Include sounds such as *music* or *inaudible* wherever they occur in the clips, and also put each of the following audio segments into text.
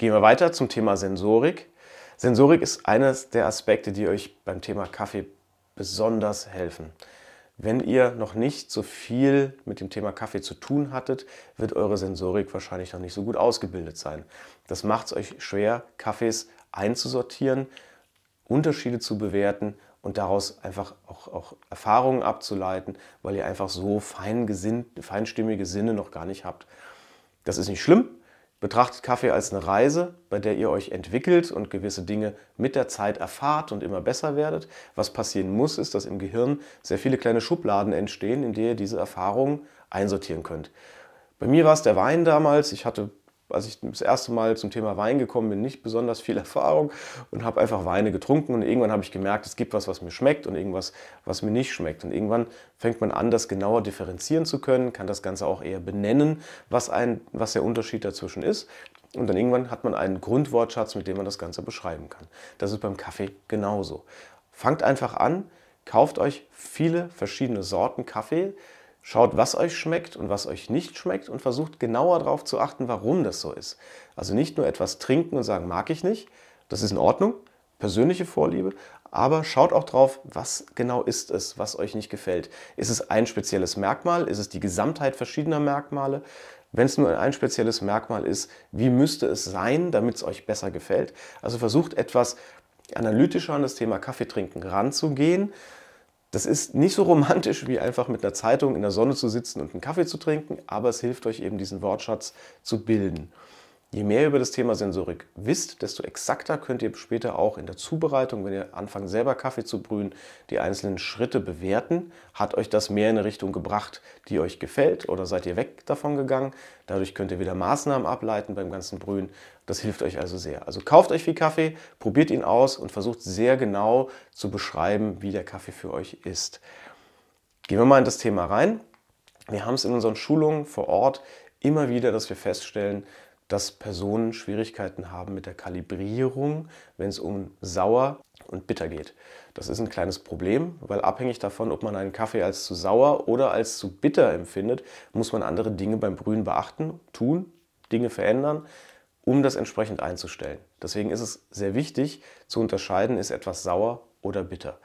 Gehen wir weiter zum Thema Sensorik. Sensorik ist eines der Aspekte, die euch beim Thema Kaffee besonders helfen. Wenn ihr noch nicht so viel mit dem Thema Kaffee zu tun hattet, wird eure Sensorik wahrscheinlich noch nicht so gut ausgebildet sein. Das macht es euch schwer, Kaffees einzusortieren, Unterschiede zu bewerten und daraus einfach auch, auch Erfahrungen abzuleiten, weil ihr einfach so fein feinstimmige Sinne noch gar nicht habt. Das ist nicht schlimm, Betrachtet Kaffee als eine Reise, bei der ihr euch entwickelt und gewisse Dinge mit der Zeit erfahrt und immer besser werdet. Was passieren muss, ist, dass im Gehirn sehr viele kleine Schubladen entstehen, in die ihr diese Erfahrungen einsortieren könnt. Bei mir war es der Wein damals. Ich hatte als ich das erste Mal zum Thema Wein gekommen bin, nicht besonders viel *laughs* Erfahrung und habe einfach Weine getrunken und irgendwann habe ich gemerkt, es gibt was, was mir schmeckt und irgendwas, was mir nicht schmeckt. Und irgendwann fängt man an, das genauer differenzieren zu können, kann das Ganze auch eher benennen, was, ein, was der Unterschied dazwischen ist. Und dann irgendwann hat man einen Grundwortschatz, mit dem man das Ganze beschreiben kann. Das ist beim Kaffee genauso. Fangt einfach an, kauft euch viele verschiedene Sorten Kaffee, Schaut, was euch schmeckt und was euch nicht schmeckt und versucht genauer darauf zu achten, warum das so ist. Also nicht nur etwas trinken und sagen, mag ich nicht, das ist in Ordnung, persönliche Vorliebe, aber schaut auch drauf, was genau ist es, was euch nicht gefällt. Ist es ein spezielles Merkmal? Ist es die Gesamtheit verschiedener Merkmale? Wenn es nur ein spezielles Merkmal ist, wie müsste es sein, damit es euch besser gefällt? Also versucht etwas analytischer an das Thema Kaffeetrinken ranzugehen das ist nicht so romantisch, wie einfach mit einer Zeitung in der Sonne zu sitzen und einen Kaffee zu trinken, aber es hilft euch eben, diesen Wortschatz zu bilden. Je mehr ihr über das Thema Sensorik wisst, desto exakter könnt ihr später auch in der Zubereitung, wenn ihr anfangt selber Kaffee zu brühen, die einzelnen Schritte bewerten. Hat euch das mehr in eine Richtung gebracht, die euch gefällt oder seid ihr weg davon gegangen? Dadurch könnt ihr wieder Maßnahmen ableiten beim ganzen Brühen. Das hilft euch also sehr. Also kauft euch viel Kaffee, probiert ihn aus und versucht sehr genau zu beschreiben, wie der Kaffee für euch ist. Gehen wir mal in das Thema rein. Wir haben es in unseren Schulungen vor Ort immer wieder, dass wir feststellen, dass Personen Schwierigkeiten haben mit der Kalibrierung, wenn es um sauer und bitter geht. Das ist ein kleines Problem, weil abhängig davon, ob man einen Kaffee als zu sauer oder als zu bitter empfindet, muss man andere Dinge beim Brühen beachten, tun, Dinge verändern, um das entsprechend einzustellen. Deswegen ist es sehr wichtig zu unterscheiden, ist etwas sauer oder bitter.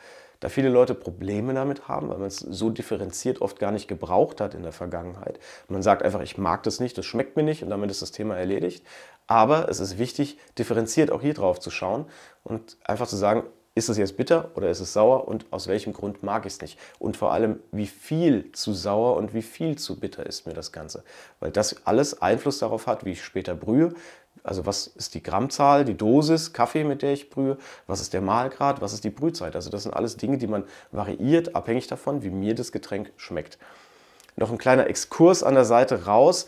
Da viele Leute Probleme damit haben, weil man es so differenziert oft gar nicht gebraucht hat in der Vergangenheit. Man sagt einfach, ich mag das nicht, das schmeckt mir nicht und damit ist das Thema erledigt. Aber es ist wichtig, differenziert auch hier drauf zu schauen und einfach zu sagen, ist es jetzt bitter oder ist es sauer und aus welchem Grund mag ich es nicht? Und vor allem, wie viel zu sauer und wie viel zu bitter ist mir das Ganze? Weil das alles Einfluss darauf hat, wie ich später brühe, also was ist die Grammzahl, die Dosis Kaffee, mit der ich brühe? Was ist der Mahlgrad? Was ist die Brühzeit? Also das sind alles Dinge, die man variiert, abhängig davon, wie mir das Getränk schmeckt. Noch ein kleiner Exkurs an der Seite raus.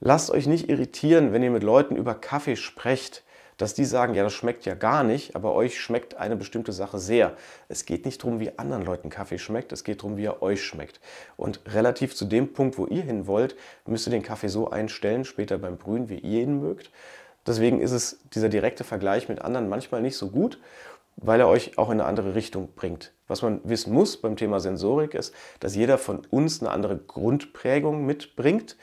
Lasst euch nicht irritieren, wenn ihr mit Leuten über Kaffee sprecht, dass die sagen, ja, das schmeckt ja gar nicht, aber euch schmeckt eine bestimmte Sache sehr. Es geht nicht darum, wie anderen Leuten Kaffee schmeckt, es geht darum, wie er euch schmeckt. Und relativ zu dem Punkt, wo ihr hin wollt, müsst ihr den Kaffee so einstellen, später beim Brühen, wie ihr ihn mögt. Deswegen ist es dieser direkte Vergleich mit anderen manchmal nicht so gut, weil er euch auch in eine andere Richtung bringt. Was man wissen muss beim Thema Sensorik ist, dass jeder von uns eine andere Grundprägung mitbringt.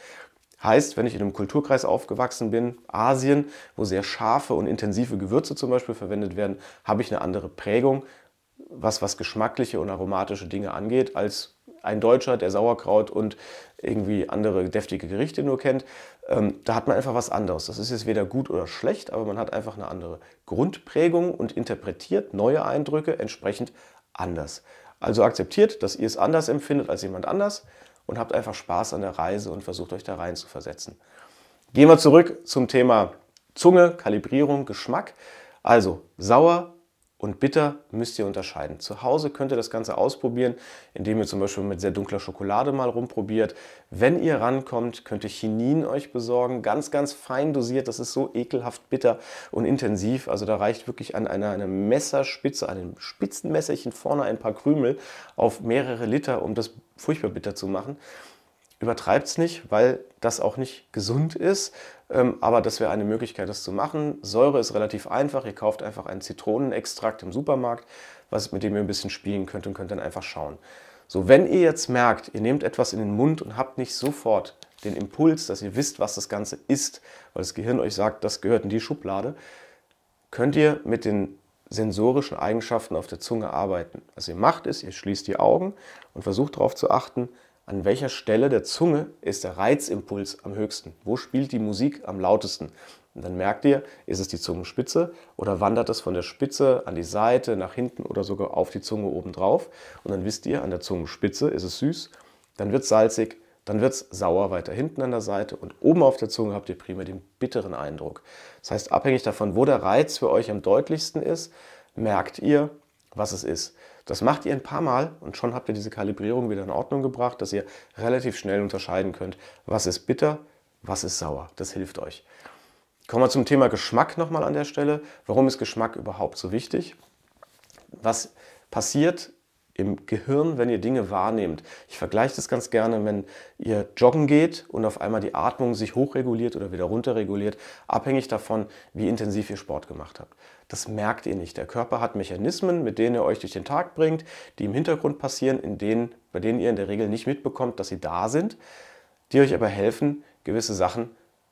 Heißt, wenn ich in einem Kulturkreis aufgewachsen bin, Asien, wo sehr scharfe und intensive Gewürze zum Beispiel verwendet werden, habe ich eine andere Prägung, was, was geschmackliche und aromatische Dinge angeht, als ein Deutscher, der Sauerkraut und irgendwie andere deftige Gerichte nur kennt. Ähm, da hat man einfach was anderes. Das ist jetzt weder gut oder schlecht, aber man hat einfach eine andere Grundprägung und interpretiert neue Eindrücke entsprechend anders. Also akzeptiert, dass ihr es anders empfindet als jemand anders und habt einfach Spaß an der Reise und versucht euch da rein zu versetzen. Gehen wir zurück zum Thema Zunge, Kalibrierung, Geschmack. Also sauer, und bitter müsst ihr unterscheiden. Zu Hause könnt ihr das Ganze ausprobieren, indem ihr zum Beispiel mit sehr dunkler Schokolade mal rumprobiert. Wenn ihr rankommt, könnt ihr Chinin euch besorgen, ganz, ganz fein dosiert. Das ist so ekelhaft bitter und intensiv. Also da reicht wirklich an einer, einer Messerspitze, an einem spitzen Messerchen vorne ein paar Krümel auf mehrere Liter, um das furchtbar bitter zu machen. Übertreibt es nicht, weil das auch nicht gesund ist. Ähm, aber das wäre eine Möglichkeit, das zu machen. Säure ist relativ einfach. Ihr kauft einfach einen Zitronenextrakt im Supermarkt, was, mit dem ihr ein bisschen spielen könnt und könnt dann einfach schauen. So, wenn ihr jetzt merkt, ihr nehmt etwas in den Mund und habt nicht sofort den Impuls, dass ihr wisst, was das Ganze ist, weil das Gehirn euch sagt, das gehört in die Schublade, könnt ihr mit den sensorischen Eigenschaften auf der Zunge arbeiten. Was ihr macht ist, ihr schließt die Augen und versucht darauf zu achten, an welcher Stelle der Zunge ist der Reizimpuls am höchsten? Wo spielt die Musik am lautesten? Und dann merkt ihr, ist es die Zungenspitze oder wandert es von der Spitze an die Seite, nach hinten oder sogar auf die Zunge obendrauf? Und dann wisst ihr, an der Zungenspitze ist es süß, dann wird es salzig, dann wird es sauer weiter hinten an der Seite und oben auf der Zunge habt ihr primär den bitteren Eindruck. Das heißt, abhängig davon, wo der Reiz für euch am deutlichsten ist, merkt ihr, was es ist. Das macht ihr ein paar Mal und schon habt ihr diese Kalibrierung wieder in Ordnung gebracht, dass ihr relativ schnell unterscheiden könnt, was ist bitter, was ist sauer. Das hilft euch. Kommen wir zum Thema Geschmack nochmal an der Stelle. Warum ist Geschmack überhaupt so wichtig? Was passiert im Gehirn, wenn ihr Dinge wahrnehmt. Ich vergleiche das ganz gerne, wenn ihr joggen geht und auf einmal die Atmung sich hochreguliert oder wieder runterreguliert, abhängig davon, wie intensiv ihr Sport gemacht habt. Das merkt ihr nicht. Der Körper hat Mechanismen, mit denen er euch durch den Tag bringt, die im Hintergrund passieren, in denen, bei denen ihr in der Regel nicht mitbekommt, dass sie da sind, die euch aber helfen, gewisse Sachen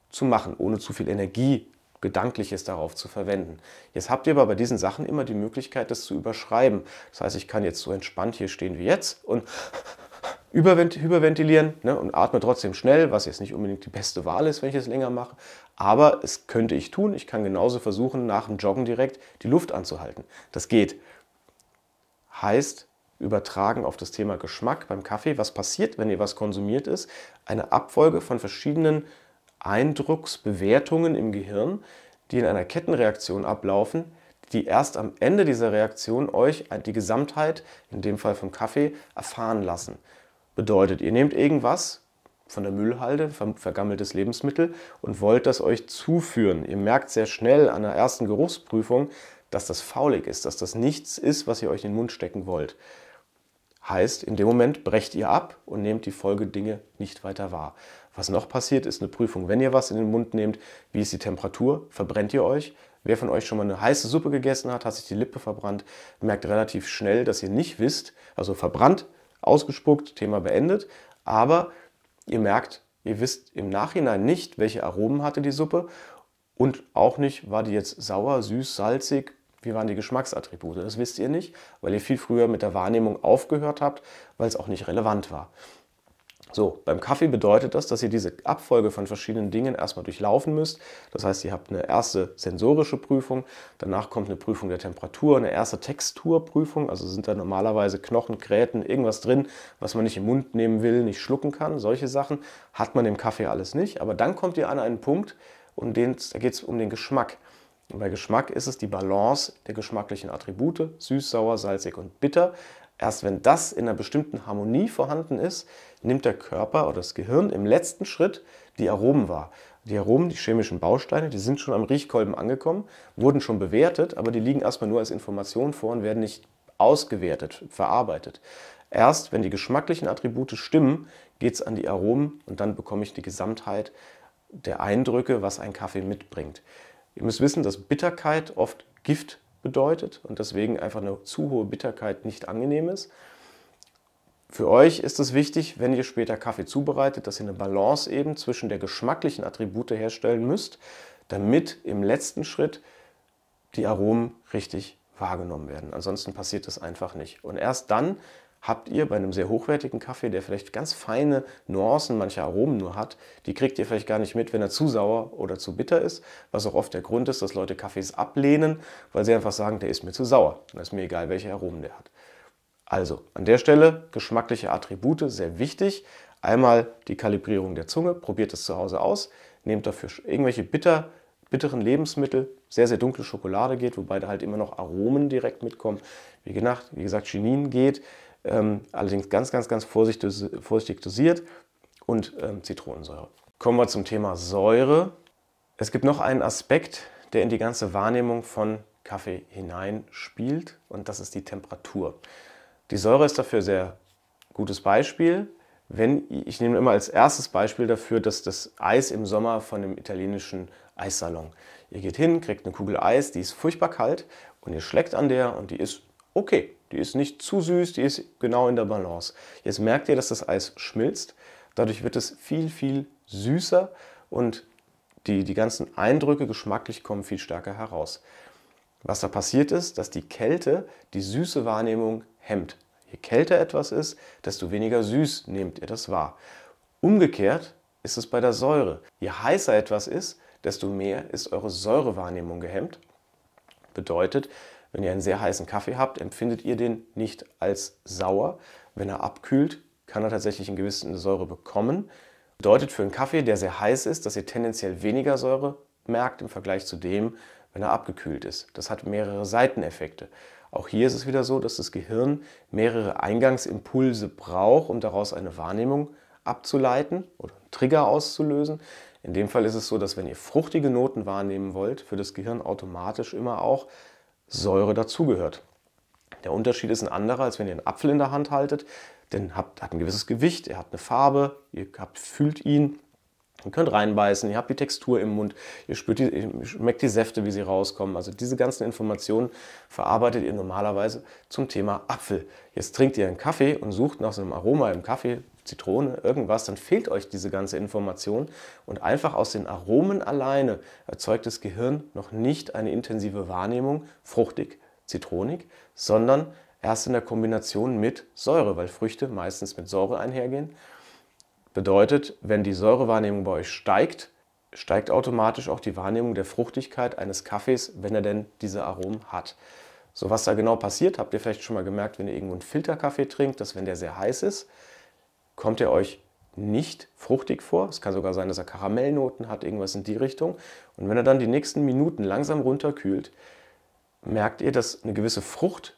zu machen, ohne zu viel Energie Gedankliches darauf zu verwenden. Jetzt habt ihr aber bei diesen Sachen immer die Möglichkeit, das zu überschreiben. Das heißt, ich kann jetzt so entspannt hier stehen wie jetzt und *laughs* überventilieren ne, und atme trotzdem schnell, was jetzt nicht unbedingt die beste Wahl ist, wenn ich es länger mache. Aber es könnte ich tun. Ich kann genauso versuchen, nach dem Joggen direkt die Luft anzuhalten. Das geht. Heißt, übertragen auf das Thema Geschmack beim Kaffee, was passiert, wenn ihr was konsumiert ist, eine Abfolge von verschiedenen Eindrucksbewertungen im Gehirn, die in einer Kettenreaktion ablaufen, die erst am Ende dieser Reaktion euch die Gesamtheit, in dem Fall vom Kaffee, erfahren lassen. Bedeutet, ihr nehmt irgendwas von der Müllhalde, vergammeltes Lebensmittel und wollt das euch zuführen. Ihr merkt sehr schnell an der ersten Geruchsprüfung, dass das faulig ist, dass das nichts ist, was ihr euch in den Mund stecken wollt. Heißt, in dem Moment brecht ihr ab und nehmt die Folgedinge nicht weiter wahr. Was noch passiert, ist eine Prüfung. Wenn ihr was in den Mund nehmt, wie ist die Temperatur? Verbrennt ihr euch? Wer von euch schon mal eine heiße Suppe gegessen hat, hat sich die Lippe verbrannt, merkt relativ schnell, dass ihr nicht wisst, also verbrannt, ausgespuckt, Thema beendet, aber ihr merkt, ihr wisst im Nachhinein nicht, welche Aromen hatte die Suppe und auch nicht, war die jetzt sauer, süß, salzig, wie waren die Geschmacksattribute? Das wisst ihr nicht, weil ihr viel früher mit der Wahrnehmung aufgehört habt, weil es auch nicht relevant war. So, beim Kaffee bedeutet das, dass ihr diese Abfolge von verschiedenen Dingen erstmal durchlaufen müsst. Das heißt, ihr habt eine erste sensorische Prüfung, danach kommt eine Prüfung der Temperatur, eine erste Texturprüfung, also sind da normalerweise Knochen, Gräten, irgendwas drin, was man nicht im Mund nehmen will, nicht schlucken kann, solche Sachen hat man im Kaffee alles nicht. Aber dann kommt ihr an einen Punkt, um den, da geht es um den Geschmack. Und bei Geschmack ist es die Balance der geschmacklichen Attribute, süß, sauer, salzig und bitter. Erst wenn das in einer bestimmten Harmonie vorhanden ist, nimmt der Körper oder das Gehirn im letzten Schritt die Aromen wahr. Die Aromen, die chemischen Bausteine, die sind schon am Riechkolben angekommen, wurden schon bewertet, aber die liegen erstmal nur als Information vor und werden nicht ausgewertet, verarbeitet. Erst wenn die geschmacklichen Attribute stimmen, geht es an die Aromen und dann bekomme ich die Gesamtheit der Eindrücke, was ein Kaffee mitbringt. Ihr müsst wissen, dass Bitterkeit oft Gift bedeutet und deswegen einfach eine zu hohe Bitterkeit nicht angenehm ist. Für euch ist es wichtig, wenn ihr später Kaffee zubereitet, dass ihr eine Balance eben zwischen der geschmacklichen Attribute herstellen müsst, damit im letzten Schritt die Aromen richtig wahrgenommen werden. Ansonsten passiert das einfach nicht. Und erst dann habt ihr bei einem sehr hochwertigen Kaffee, der vielleicht ganz feine Nuancen mancher Aromen nur hat, die kriegt ihr vielleicht gar nicht mit, wenn er zu sauer oder zu bitter ist, was auch oft der Grund ist, dass Leute Kaffees ablehnen, weil sie einfach sagen, der ist mir zu sauer. Dann ist mir egal, welche Aromen der hat. Also, an der Stelle geschmackliche Attribute, sehr wichtig. Einmal die Kalibrierung der Zunge, probiert es zu Hause aus, nehmt dafür irgendwelche bitter, bitteren Lebensmittel, sehr, sehr dunkle Schokolade geht, wobei da halt immer noch Aromen direkt mitkommen. Wie gesagt, wie gesagt Chinin geht, ähm, allerdings ganz, ganz, ganz vorsichtig, dosiert und ähm, Zitronensäure. Kommen wir zum Thema Säure. Es gibt noch einen Aspekt, der in die ganze Wahrnehmung von Kaffee hineinspielt und das ist die Temperatur. Die Säure ist dafür ein sehr gutes Beispiel. Wenn, ich nehme immer als erstes Beispiel dafür, dass das Eis im Sommer von dem italienischen Eissalon. Ihr geht hin, kriegt eine Kugel Eis, die ist furchtbar kalt und ihr schlägt an der und die ist okay. Die ist nicht zu süß, die ist genau in der Balance. Jetzt merkt ihr, dass das Eis schmilzt. Dadurch wird es viel, viel süßer und die, die ganzen Eindrücke geschmacklich kommen viel stärker heraus. Was da passiert ist, dass die Kälte die süße Wahrnehmung hemmt. Je kälter etwas ist, desto weniger süß nehmt ihr das wahr. Umgekehrt ist es bei der Säure. Je heißer etwas ist, desto mehr ist eure Säurewahrnehmung gehemmt. Bedeutet, wenn ihr einen sehr heißen Kaffee habt, empfindet ihr den nicht als sauer. Wenn er abkühlt, kann er tatsächlich einen gewissen Säure bekommen. Bedeutet für einen Kaffee, der sehr heiß ist, dass ihr tendenziell weniger Säure merkt im Vergleich zu dem, wenn er abgekühlt ist. Das hat mehrere Seiteneffekte. Auch hier ist es wieder so, dass das Gehirn mehrere Eingangsimpulse braucht, um daraus eine Wahrnehmung abzuleiten oder einen Trigger auszulösen. In dem Fall ist es so, dass wenn ihr fruchtige Noten wahrnehmen wollt, für das Gehirn automatisch immer auch Säure dazugehört. Der Unterschied ist ein anderer, als wenn ihr einen Apfel in der Hand haltet, denn er hat ein gewisses Gewicht, er hat eine Farbe, ihr fühlt ihn, Ihr könnt reinbeißen, ihr habt die Textur im Mund, ihr, spürt die, ihr schmeckt die Säfte, wie sie rauskommen. Also diese ganzen Informationen verarbeitet ihr normalerweise zum Thema Apfel. Jetzt trinkt ihr einen Kaffee und sucht nach so einem Aroma im Kaffee, Zitrone, irgendwas, dann fehlt euch diese ganze Information und einfach aus den Aromen alleine erzeugt das Gehirn noch nicht eine intensive Wahrnehmung, fruchtig, zitronig, sondern erst in der Kombination mit Säure, weil Früchte meistens mit Säure einhergehen Bedeutet, wenn die Säurewahrnehmung bei euch steigt, steigt automatisch auch die Wahrnehmung der Fruchtigkeit eines Kaffees, wenn er denn diese Aromen hat. So was da genau passiert, habt ihr vielleicht schon mal gemerkt, wenn ihr irgendwo einen Filterkaffee trinkt, dass wenn der sehr heiß ist, kommt er euch nicht fruchtig vor. Es kann sogar sein, dass er Karamellnoten hat, irgendwas in die Richtung. Und wenn er dann die nächsten Minuten langsam runterkühlt, merkt ihr, dass eine gewisse Frucht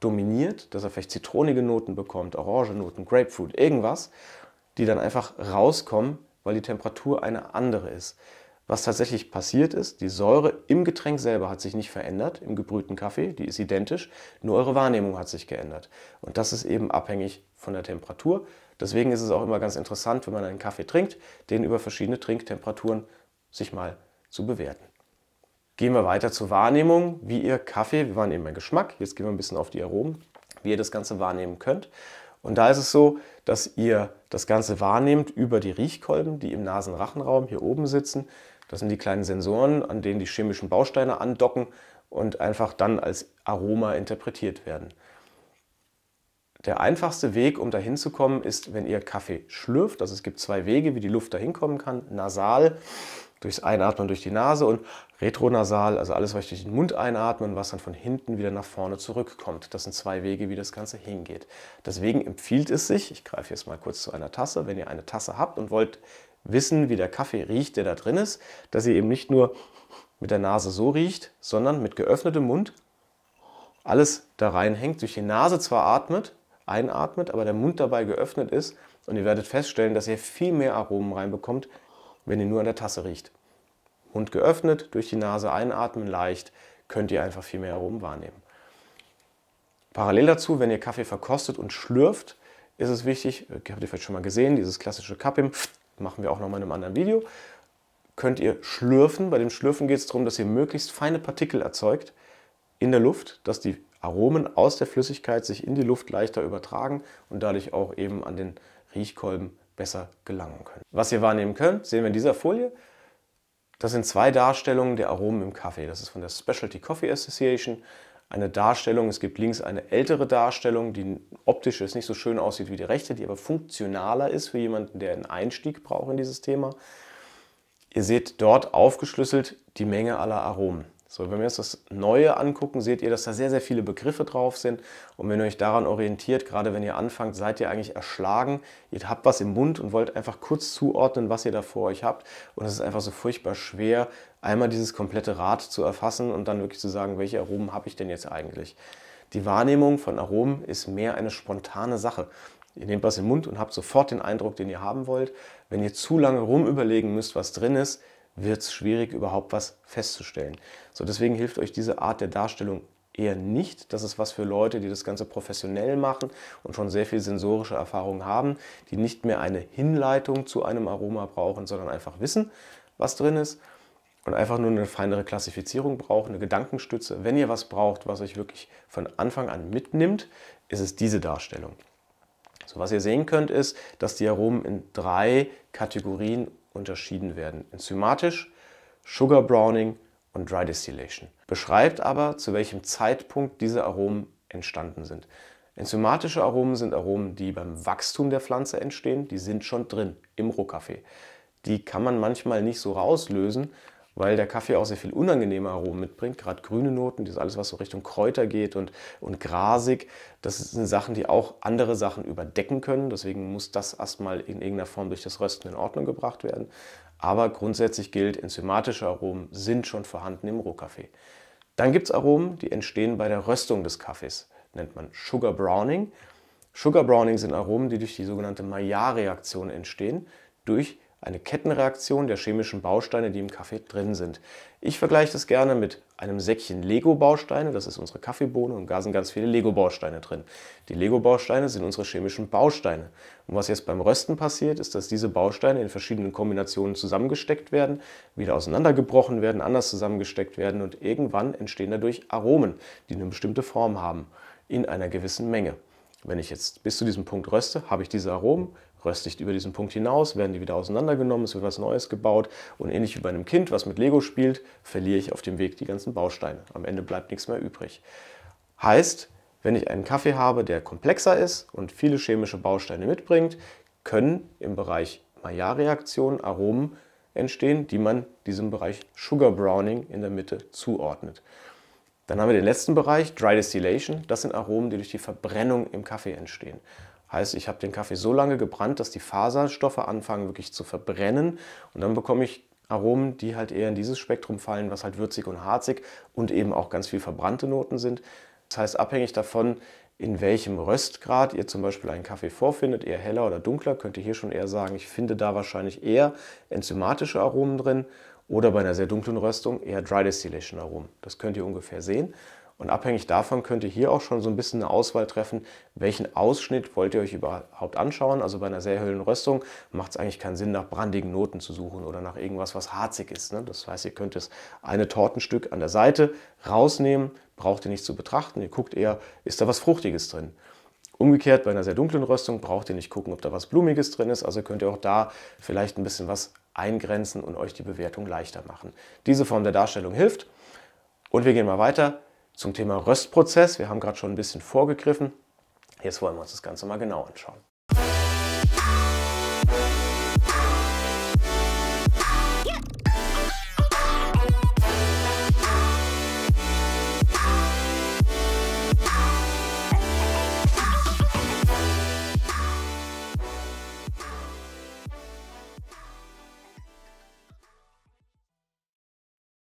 dominiert, dass er vielleicht zitronige Noten bekommt, Orangenoten, Grapefruit, irgendwas die dann einfach rauskommen, weil die Temperatur eine andere ist. Was tatsächlich passiert ist, die Säure im Getränk selber hat sich nicht verändert, im gebrühten Kaffee, die ist identisch, nur eure Wahrnehmung hat sich geändert. Und das ist eben abhängig von der Temperatur. Deswegen ist es auch immer ganz interessant, wenn man einen Kaffee trinkt, den über verschiedene Trinktemperaturen sich mal zu bewerten. Gehen wir weiter zur Wahrnehmung, wie ihr Kaffee, wir waren eben beim Geschmack, jetzt gehen wir ein bisschen auf die Aromen, wie ihr das Ganze wahrnehmen könnt. Und da ist es so, dass ihr das Ganze wahrnehmt über die Riechkolben, die im Nasenrachenraum hier oben sitzen. Das sind die kleinen Sensoren, an denen die chemischen Bausteine andocken und einfach dann als Aroma interpretiert werden. Der einfachste Weg, um dahin zu kommen, ist, wenn ihr Kaffee schlürft. Also es gibt zwei Wege, wie die Luft dahin kommen kann. Nasal, durchs Einatmen durch die Nase und retronasal, also alles, was ich durch den Mund einatme und was dann von hinten wieder nach vorne zurückkommt. Das sind zwei Wege, wie das Ganze hingeht. Deswegen empfiehlt es sich, ich greife jetzt mal kurz zu einer Tasse, wenn ihr eine Tasse habt und wollt wissen, wie der Kaffee riecht, der da drin ist, dass ihr eben nicht nur mit der Nase so riecht, sondern mit geöffnetem Mund alles da reinhängt, durch die Nase zwar atmet, einatmet, aber der Mund dabei geöffnet ist und ihr werdet feststellen, dass ihr viel mehr Aromen reinbekommt, wenn ihr nur an der Tasse riecht. Mund geöffnet, durch die Nase einatmen, leicht, könnt ihr einfach viel mehr Aromen wahrnehmen. Parallel dazu, wenn ihr Kaffee verkostet und schlürft, ist es wichtig, äh, habt ihr vielleicht schon mal gesehen, dieses klassische Kappim, machen wir auch nochmal in einem anderen Video, könnt ihr schlürfen. Bei dem Schlürfen geht es darum, dass ihr möglichst feine Partikel erzeugt in der Luft, dass die Aromen aus der Flüssigkeit sich in die Luft leichter übertragen und dadurch auch eben an den Riechkolben besser gelangen können. Was ihr wahrnehmen könnt, sehen wir in dieser Folie. Das sind zwei Darstellungen der Aromen im Kaffee. Das ist von der Specialty Coffee Association eine Darstellung. Es gibt links eine ältere Darstellung, die optisch jetzt nicht so schön aussieht wie die rechte, die aber funktionaler ist für jemanden, der einen Einstieg braucht in dieses Thema. Ihr seht dort aufgeschlüsselt die Menge aller Aromen. So, wenn wir uns das Neue angucken, seht ihr, dass da sehr, sehr viele Begriffe drauf sind. Und wenn ihr euch daran orientiert, gerade wenn ihr anfangt, seid ihr eigentlich erschlagen. Ihr habt was im Mund und wollt einfach kurz zuordnen, was ihr da vor euch habt. Und es ist einfach so furchtbar schwer, einmal dieses komplette Rad zu erfassen und dann wirklich zu sagen, welche Aromen habe ich denn jetzt eigentlich. Die Wahrnehmung von Aromen ist mehr eine spontane Sache. Ihr nehmt was im Mund und habt sofort den Eindruck, den ihr haben wollt. Wenn ihr zu lange rumüberlegen müsst, was drin ist, wird es schwierig, überhaupt was festzustellen. So, deswegen hilft euch diese Art der Darstellung eher nicht. Das ist was für Leute, die das Ganze professionell machen und schon sehr viel sensorische Erfahrung haben, die nicht mehr eine Hinleitung zu einem Aroma brauchen, sondern einfach wissen, was drin ist und einfach nur eine feinere Klassifizierung brauchen, eine Gedankenstütze. Wenn ihr was braucht, was euch wirklich von Anfang an mitnimmt, ist es diese Darstellung. So, was ihr sehen könnt, ist, dass die Aromen in drei Kategorien unterschieden werden. Enzymatisch, Sugar Browning und Dry Distillation. Beschreibt aber, zu welchem Zeitpunkt diese Aromen entstanden sind. Enzymatische Aromen sind Aromen, die beim Wachstum der Pflanze entstehen. Die sind schon drin im Rohkaffee. Die kann man manchmal nicht so rauslösen, weil der Kaffee auch sehr viel unangenehme Aromen mitbringt, gerade grüne Noten, das alles, was so Richtung Kräuter geht und, und grasig. Das sind Sachen, die auch andere Sachen überdecken können. Deswegen muss das erstmal in irgendeiner Form durch das Rösten in Ordnung gebracht werden. Aber grundsätzlich gilt, enzymatische Aromen sind schon vorhanden im Rohkaffee. Dann gibt es Aromen, die entstehen bei der Röstung des Kaffees. Nennt man Sugar Browning. Sugar Browning sind Aromen, die durch die sogenannte Maillard-Reaktion entstehen, durch die eine Kettenreaktion der chemischen Bausteine, die im Kaffee drin sind. Ich vergleiche das gerne mit einem Säckchen Lego-Bausteine, das ist unsere Kaffeebohne und da sind ganz viele Lego-Bausteine drin. Die Lego-Bausteine sind unsere chemischen Bausteine. Und was jetzt beim Rösten passiert, ist, dass diese Bausteine in verschiedenen Kombinationen zusammengesteckt werden, wieder auseinandergebrochen werden, anders zusammengesteckt werden und irgendwann entstehen dadurch Aromen, die eine bestimmte Form haben, in einer gewissen Menge. Wenn ich jetzt bis zu diesem Punkt röste, habe ich diese Aromen röstigt über diesen Punkt hinaus, werden die wieder auseinandergenommen, es wird was Neues gebaut und ähnlich wie bei einem Kind, was mit Lego spielt, verliere ich auf dem Weg die ganzen Bausteine. Am Ende bleibt nichts mehr übrig. Heißt, wenn ich einen Kaffee habe, der komplexer ist und viele chemische Bausteine mitbringt, können im Bereich Maillard-Reaktionen Aromen entstehen, die man diesem Bereich Sugar Browning in der Mitte zuordnet. Dann haben wir den letzten Bereich, Dry Distillation. Das sind Aromen, die durch die Verbrennung im Kaffee entstehen. Heißt, ich habe den Kaffee so lange gebrannt, dass die Faserstoffe anfangen wirklich zu verbrennen und dann bekomme ich Aromen, die halt eher in dieses Spektrum fallen, was halt würzig und harzig und eben auch ganz viel verbrannte Noten sind. Das heißt, abhängig davon, in welchem Röstgrad ihr zum Beispiel einen Kaffee vorfindet, eher heller oder dunkler, könnt ihr hier schon eher sagen, ich finde da wahrscheinlich eher enzymatische Aromen drin oder bei einer sehr dunklen Röstung eher Dry Distillation Aromen. Das könnt ihr ungefähr sehen. Und abhängig davon könnt ihr hier auch schon so ein bisschen eine Auswahl treffen, welchen Ausschnitt wollt ihr euch überhaupt anschauen. Also bei einer sehr höllen Röstung macht es eigentlich keinen Sinn, nach brandigen Noten zu suchen oder nach irgendwas, was harzig ist. Ne? Das heißt, ihr könnt das eine Tortenstück an der Seite rausnehmen, braucht ihr nicht zu betrachten. Ihr guckt eher, ist da was Fruchtiges drin. Umgekehrt, bei einer sehr dunklen Röstung braucht ihr nicht gucken, ob da was Blumiges drin ist. Also könnt ihr auch da vielleicht ein bisschen was eingrenzen und euch die Bewertung leichter machen. Diese Form der Darstellung hilft. Und wir gehen mal weiter. Zum Thema Röstprozess, wir haben gerade schon ein bisschen vorgegriffen. Jetzt wollen wir uns das Ganze mal genau anschauen.